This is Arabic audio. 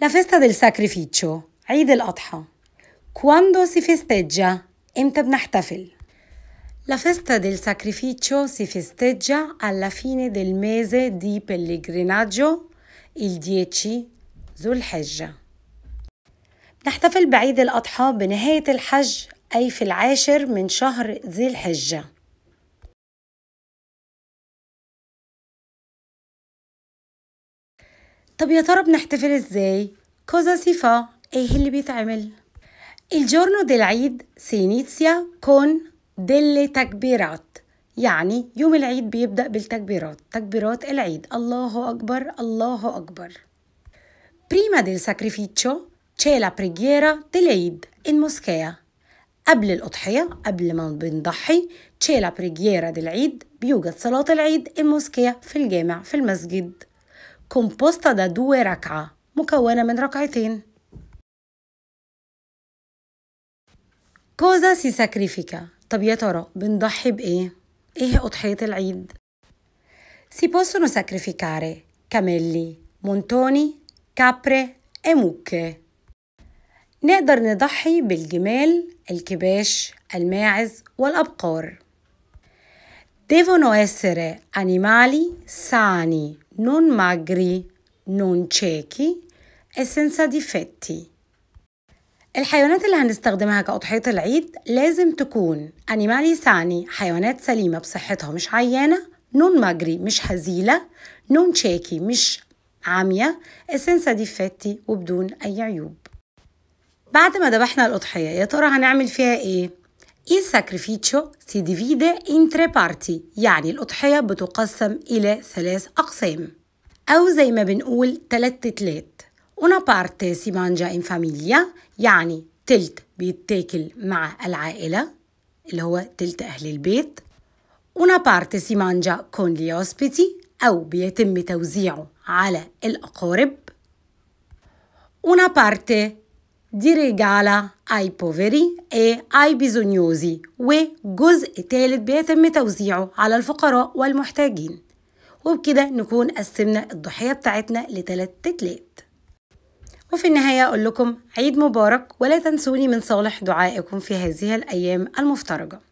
La festa del sacrificio, عيد الأضحى. Quando si festeggia? إمتى بنحتفل؟ La festa del sacrificio si festeggia alla fine del mese di pellegrinaggio, il 10 ذو الحجة. نحتفل بعيد الأضحى بنهاية الحج أي في العاشر من شهر ذي الحجة. طب يا ترى بنحتفل ازاي كوزا سيفا ايه اللي بيتعمل الجورنو دي العيد سينيتسيا كون ديلي تكبيرات يعني يوم العيد بيبدأ بالتكبيرات تكبيرات العيد الله أكبر الله أكبر بريما ديل sacrificio تشي لا بريجيرا dell'Eid in moschea قبل الأضحية قبل ما بنضحي لا بريجيرا دي العيد بيوجد صلاة العيد الموسكية في الجامع في المسجد composta da due raka, مكونة من ركعتين Cosa si sacrifica? طب يا ترى بنضحي بإيه؟ إيه Si possono sacrificare camelli, montoni, capre e mucche. نقدر نضحي بالجمال، الكباش، الماعز والأبقار. Devono essere animali sani non magri, non ciechi e senza difetti. الحيوانات اللي هنستخدمها كأضحية العيد لازم تكون أنيمالي ساني حيوانات سليمة بصحتها مش عيانة نون ماجري مش هزيلة نون شاكي مش عامية اسنسا ديفاتي وبدون أي عيوب بعد ما ذبحنا الأضحية يا ترى هنعمل فيها إيه؟ si سيديفيدي in tre parti يعني الأضحية بتقسم إلى ثلاث أقسام أو زي ما بنقول تلت تلات una parte si mangia in famiglia يعني تلت بيتاكل مع العائلة اللي هو تلت أهل البيت una parte si mangia con gli ospiti أو بيتم توزيعه على الأقارب una parte دي regala اي بوفري اي اي بيزونيوزي وجزء تالت بيتم توزيعه على الفقراء والمحتاجين وبكده نكون قسمنا الضحية بتاعتنا لتلات تتلات وفي النهاية أقول لكم عيد مبارك ولا تنسوني من صالح دعائكم في هذه الأيام المفترجة